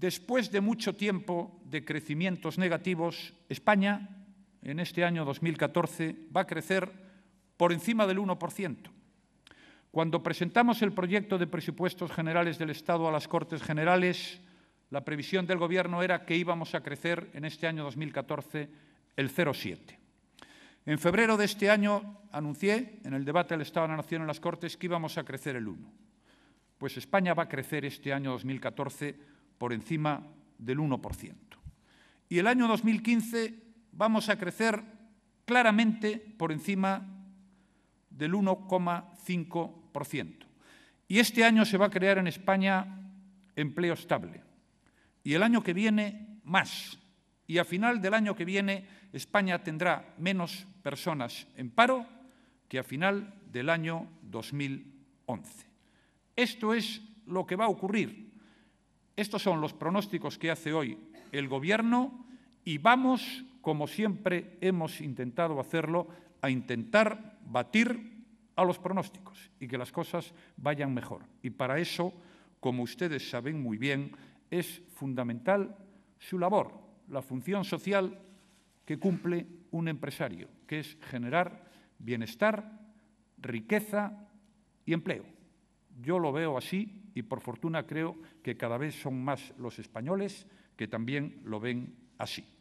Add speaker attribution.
Speaker 1: Después de mucho tiempo de crecimientos negativos, España en este año 2014 va a crecer por encima del 1%. Cuando presentamos el proyecto de presupuestos generales del Estado a las Cortes Generales, la previsión del Gobierno era que íbamos a crecer en este año 2014 el 0,7. En febrero de este año anuncié en el debate del Estado de la Nación en las Cortes que íbamos a crecer el 1. Pues España va a crecer este año 2014 por encima del 1%. Y el año 2015 vamos a crecer claramente por encima del 1,5%. Y este año se va a crear en España empleo estable. Y el año que viene, más. Y a final del año que viene, España tendrá menos personas en paro que a final del año 2011. Esto es lo que va a ocurrir estos son los pronósticos que hace hoy el Gobierno y vamos, como siempre hemos intentado hacerlo, a intentar batir a los pronósticos y que las cosas vayan mejor. Y para eso, como ustedes saben muy bien, es fundamental su labor, la función social que cumple un empresario, que es generar bienestar, riqueza y empleo. Yo lo veo así y por fortuna creo que cada vez son más los españoles que también lo ven así.